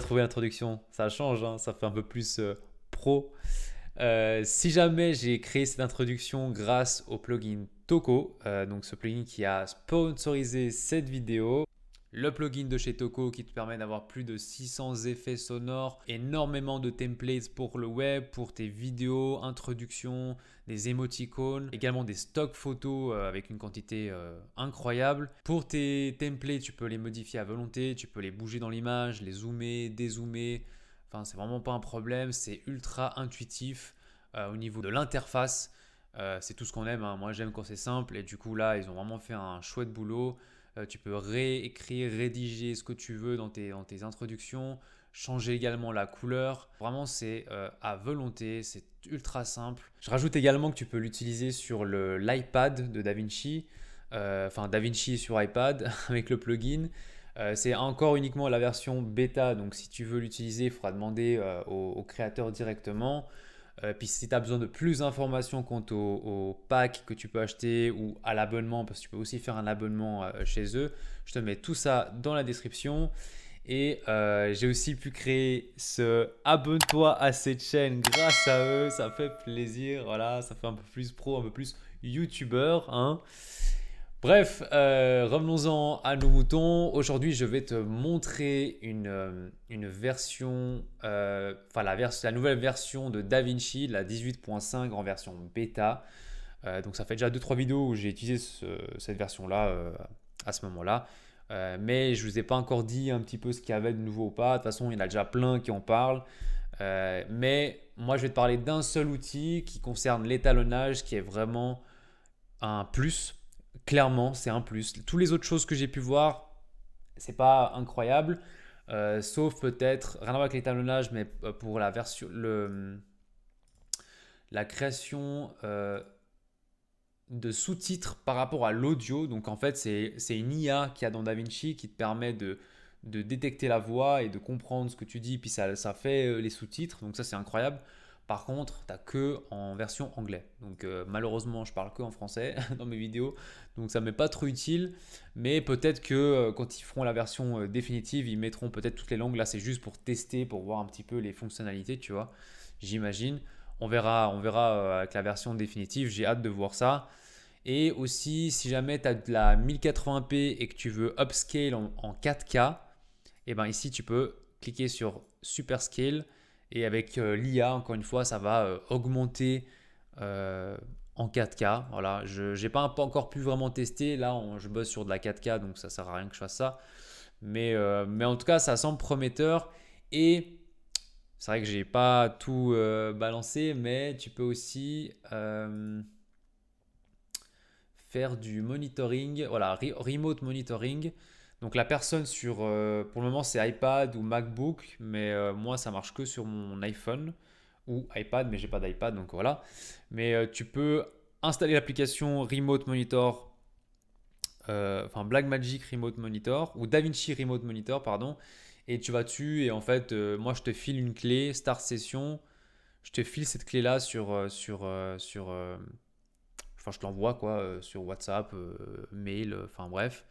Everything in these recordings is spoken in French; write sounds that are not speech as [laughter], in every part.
trouver l'introduction. Ça change, hein, ça fait un peu plus euh, pro. Euh, si jamais j'ai créé cette introduction grâce au plugin Toco, euh, donc ce plugin qui a sponsorisé cette vidéo, le plugin de chez Toko qui te permet d'avoir plus de 600 effets sonores, énormément de templates pour le web, pour tes vidéos, introductions, des émoticônes, également des stocks photos euh, avec une quantité euh, incroyable. Pour tes templates, tu peux les modifier à volonté, tu peux les bouger dans l'image, les zoomer, dézoomer. Enfin, c'est vraiment pas un problème, c'est ultra intuitif euh, au niveau de l'interface. c'est tout ce qu'on aime, hein. moi j'aime quand c'est simple et du coup là ils ont vraiment fait un chouette boulot. Euh, tu peux réécrire, rédiger ce que tu veux dans tes, introductions, changer également la couleur. Vraiment, c'est euh, à volonté, c'est ultra simple. Je rajoute également que tu peux l'utiliser sur l'iPad de DaVinci, euh, enfin DaVinci sur iPad [laughs] avec le plugin. c'est encore uniquement la version bêta, donc si tu veux l'utiliser, il faudra demander au créateur directement. Euh, puis si tu as besoin de plus d'informations quant au, pack que tu peux acheter ou à l'abonnement, parce que tu peux aussi faire un abonnement euh, chez eux, je te mets tout ça dans la description. Et euh, j'ai aussi pu créer ce abonne-toi à cette chaîne grâce à eux, ça fait plaisir, voilà, ça fait un peu plus pro, un peu plus youtubeur. Hein. Bref, euh, revenons-en à nos moutons. Aujourd'hui, je vais te montrer une, euh, version, euh, enfin la, la, nouvelle version de DaVinci, la 18.5 en version bêta. donc ça fait déjà 2-3 vidéos où j'ai utilisé cette version-là à ce moment-là. mais je ne vous ai pas encore dit un petit peu ce qu'il y avait de nouveau ou pas. De toute façon, il y en a déjà plein qui en parlent. mais moi, je vais te parler d'un seul outil qui concerne l'étalonnage, qui est vraiment un plus clairement, c'est un plus. Toutes les autres choses que j'ai pu voir, c'est pas incroyable. Euh, sauf peut-être, rien à voir avec l'étalonnage, mais euh, pour la version, le, la création euh, de sous-titres par rapport à l'audio. Donc en fait, c'est une IA qu'il y a dans DaVinci qui te permet de, détecter la voix et de comprendre ce que tu dis, puis ça, ça fait les sous-titres. Donc ça, c'est incroyable. Par contre, tu que en version anglais. Donc euh, malheureusement, je parle que en français [laughs] dans mes vidéos. Donc ça m'est pas trop utile. Mais peut-être que euh, quand ils feront la version euh, définitive, ils mettront peut-être toutes les langues. Là, c'est juste pour tester, pour voir un petit peu les fonctionnalités, tu vois. J'imagine. On verra, on verra avec la version définitive. J'ai hâte de voir ça. Et aussi, si jamais tu as de la 1080p et que tu veux upscale en, 4K, et eh ben ici, tu peux cliquer sur Super Scale et avec euh, l'IA, encore une fois, ça va euh, augmenter euh, en 4K. Voilà, je n'ai pas, encore pu vraiment tester. Là, je bosse sur de la 4K, donc ça ne sert à rien que je fasse ça. Mais, en tout cas, ça semble prometteur. Et c'est vrai que je n'ai pas tout balancé, mais tu peux aussi faire du monitoring, voilà, remote monitoring. Donc la personne sur, euh, pour le moment c'est iPad ou MacBook, mais euh, moi ça marche que sur mon iPhone ou iPad, mais j'ai pas d'iPad donc voilà. Mais euh, tu peux installer l'application Remote Monitor, enfin Blackmagic Remote Monitor ou DaVinci Remote Monitor pardon, et tu vas dessus et en fait moi je te file une clé Start Session, je te file cette clé là sur sur sur, enfin je te l'envoie quoi sur WhatsApp, mail, enfin bref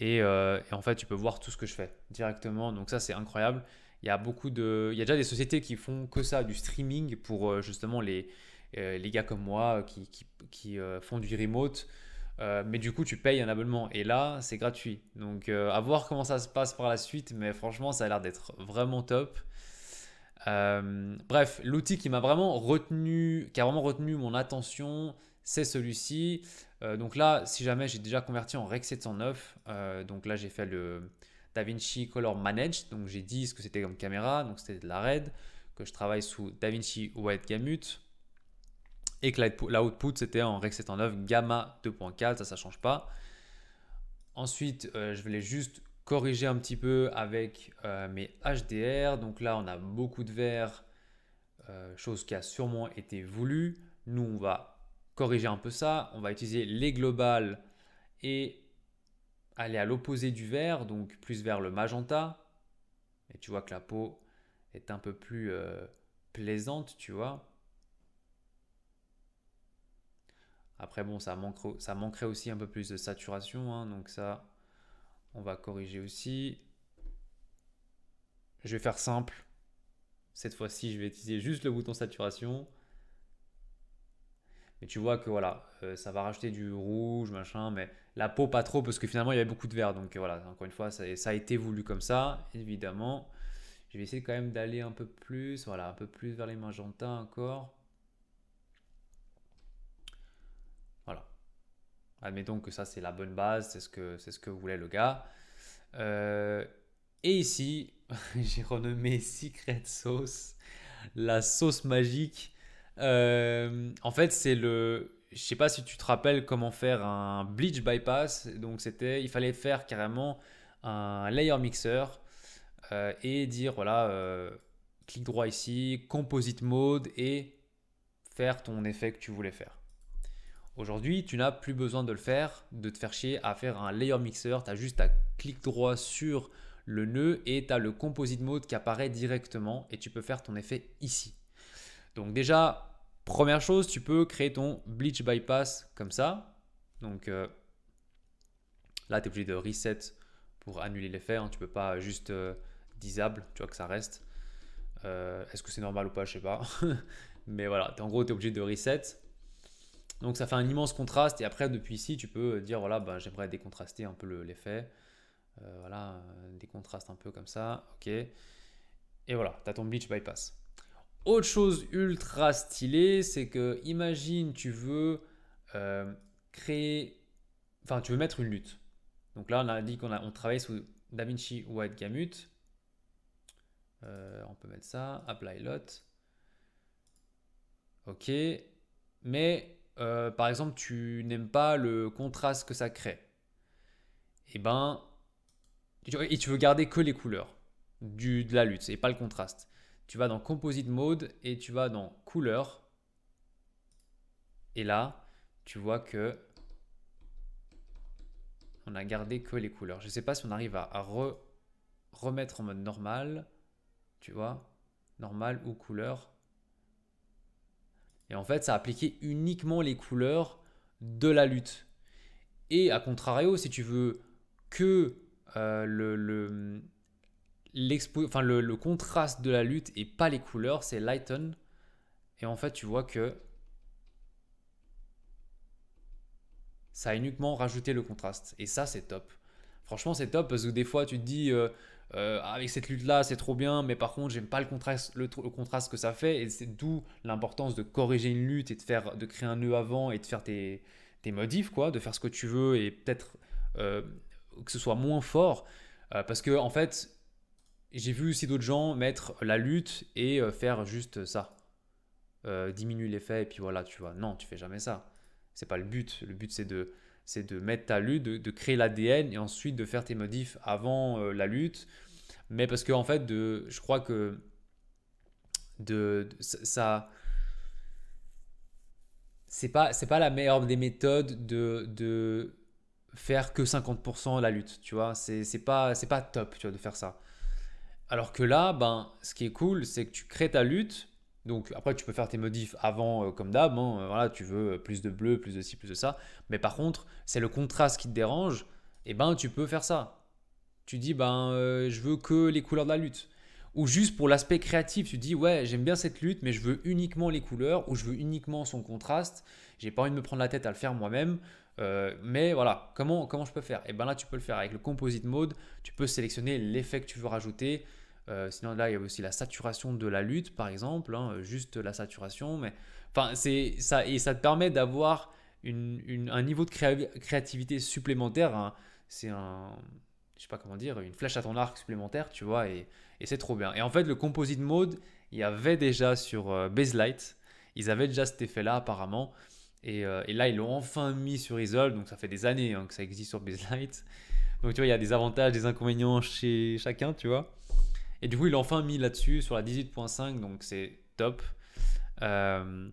euh, et, en fait, tu peux voir tout ce que je fais directement. Donc ça, c'est incroyable. Il y a beaucoup de, il y a déjà des sociétés qui font que ça, du streaming pour euh, justement les, euh, les gars comme moi qui, qui, qui font du remote. mais du coup, tu payes un abonnement et là, c'est gratuit. Donc, à voir comment ça se passe par la suite, mais franchement, ça a l'air d'être vraiment top. bref, l'outil qui m'a vraiment retenu, qui a vraiment retenu mon attention, c'est celui-ci. Euh, donc là, si jamais j'ai déjà converti en Rec 709, euh, donc là j'ai fait le DaVinci Color Managed, donc j'ai dit ce que c'était comme caméra, donc c'était de la RED, que je travaille sous DaVinci Wide Gamut, et que l'output c'était en Rec 709 Gamma 2.4, ça ça change pas. Ensuite, euh, je voulais juste corriger un petit peu avec mes HDR, donc là on a beaucoup de verre, chose qui a sûrement été voulue. Nous on va corriger un peu ça, on va utiliser les globales et aller à l'opposé du vert, donc plus vers le magenta. Et tu vois que la peau est un peu plus euh, plaisante, tu vois. Après, bon, ça, manquerait, aussi un peu plus de saturation, hein, donc ça, on va corriger aussi. Je vais faire simple. Cette fois-ci, je vais utiliser juste le bouton saturation. Mais tu vois que voilà, euh, ça va racheter du rouge, machin, mais la peau pas trop parce que finalement il y avait beaucoup de vert. Donc voilà, encore une fois, ça, a été voulu comme ça, évidemment. Je vais essayer quand même d'aller un peu plus, voilà, un peu plus vers les magentins encore. Voilà. Admettons que ça c'est la bonne base, c'est ce que c'est ce que voulait le gars. Euh, et ici, [laughs] j'ai renommé Secret Sauce, la sauce magique. Euh, en fait, c'est le. Je sais pas si tu te rappelles comment faire un bleach bypass. Donc, c'était, il fallait faire carrément un layer mixer euh, et dire voilà, euh, clic droit ici, composite mode et faire ton effet que tu voulais faire. Aujourd'hui, tu n'as plus besoin de le faire, de te faire chier à faire un layer mixer. Tu as juste à clic droit sur le nœud et tu as le composite mode qui apparaît directement et tu peux faire ton effet ici. Donc déjà, première chose, tu peux créer ton bleach bypass comme ça. Donc euh, là, tu es obligé de reset pour annuler l'effet. Tu hein. Tu peux pas juste euh, disable, tu vois que ça reste. Euh, est-ce que c'est normal ou pas, je sais pas. [laughs] Mais voilà, en gros, tu es obligé de reset. Donc ça fait un immense contraste. Et après, depuis ici, tu peux dire, voilà, bah, j'aimerais décontraster un peu l'effet. voilà, décontraste un peu comme ça. Ok. Et voilà, tu as ton bleach bypass. Autre chose ultra stylée, c'est que imagine tu veux euh, créer, enfin tu veux mettre une lutte. Donc là on a dit qu'on on travaille sous DaVinci White Gamut. Euh, on peut mettre ça, apply lot. Ok, mais euh, par exemple tu n'aimes pas le contraste que ça crée. Et eh ben, et tu veux garder que les couleurs du, de la lutte et pas le contraste. Tu vas dans Composite Mode et tu vas dans Couleur. Et là, tu vois que on a gardé que les couleurs. Je ne sais pas si on arrive à, remettre en mode normal. Tu vois Normal ou couleur. Et en fait, ça a appliqué uniquement les couleurs de la lutte. Et à contrario, si tu veux que euh, le, enfin, le, contraste de la lutte et pas les couleurs, c'est Lighten. Et en fait, tu vois que ça a uniquement rajouté le contraste. Et ça, c'est top. Franchement, c'est top parce que des fois, tu te dis, euh, euh, ah, avec cette lutte-là, c'est trop bien, mais par contre, j'aime pas le contraste, le, le, contraste que ça fait. Et c'est d'où l'importance de corriger une lutte et de, faire, de créer un nœud avant et de faire tes, modifs, quoi, de faire ce que tu veux et peut-être euh, que ce soit moins fort. parce que, en fait, j'ai vu aussi d'autres gens mettre la lutte et euh, faire juste ça. Euh, diminuer l'effet et puis voilà, tu vois. Non, tu fais jamais ça. C'est pas le but. Le but, c'est de, c'est de mettre ta lutte, de, créer l'ADN et ensuite de faire tes modifs avant euh, la lutte. Mais parce que, en fait, de, je crois que de ça. C'est pas, c'est pas la meilleure des méthodes de, de faire que 50% la lutte, tu vois. C'est, c'est, pas, c'est pas top, tu vois, de faire ça. Alors que là, ben, ce qui est cool, c'est que tu crées ta lutte. Donc après, tu peux faire tes modifs avant, euh, comme d'hab. Hein, euh, voilà, tu veux euh, plus de bleu, plus de ci, plus de ça. Mais par contre, c'est le contraste qui te dérange. Et eh ben, tu peux faire ça. Tu dis, ben, je veux que les couleurs de la lutte. Ou juste pour l'aspect créatif, tu dis, ouais, j'aime bien cette lutte, mais je veux uniquement les couleurs ou je veux uniquement son contraste. J'ai pas envie de me prendre la tête à le faire moi-même. mais voilà, comment, comment je peux faire Et eh bien là, tu peux le faire avec le Composite Mode. Tu peux sélectionner l'effet que tu veux rajouter. Euh, sinon, là, il y a aussi la saturation de la lutte, par exemple, hein, juste la saturation. Mais enfin, ça et ça te permet d'avoir un niveau de créativité supplémentaire. Hein. C'est un, je sais pas comment dire, une flèche à ton arc supplémentaire, tu vois, et, c'est trop bien. Et en fait, le composite mode, il y avait déjà sur base euh, Baselight, ils avaient déjà cet effet-là apparemment. Euh, et, là, ils l'ont enfin mis sur Resolve, donc ça fait des années hein, que ça existe sur Baselight. Donc tu vois, il y a des avantages, des inconvénients chez chacun, tu vois. Et du coup, il a enfin mis là-dessus sur la 18.5, donc c'est top. Euh,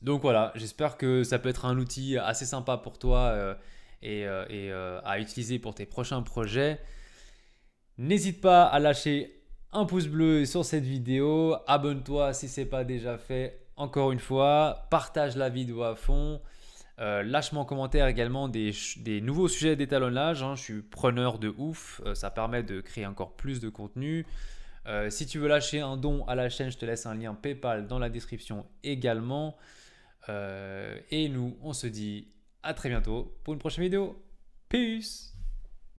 donc voilà, j'espère que ça peut être un outil assez sympa pour toi euh, et, euh, et à utiliser pour tes prochains projets. N'hésite pas à lâcher un pouce bleu sur cette vidéo, abonne-toi si ce n'est pas déjà fait encore une fois, partage la vidéo à fond. Euh, lâche-moi en commentaire également des, nouveaux sujets d'étalonnage. Hein. Je suis preneur de ouf. Euh, ça permet de créer encore plus de contenu. Euh, si tu veux lâcher un don à la chaîne, je te laisse un lien PayPal dans la description également. et nous, on se dit à très bientôt pour une prochaine vidéo. Peace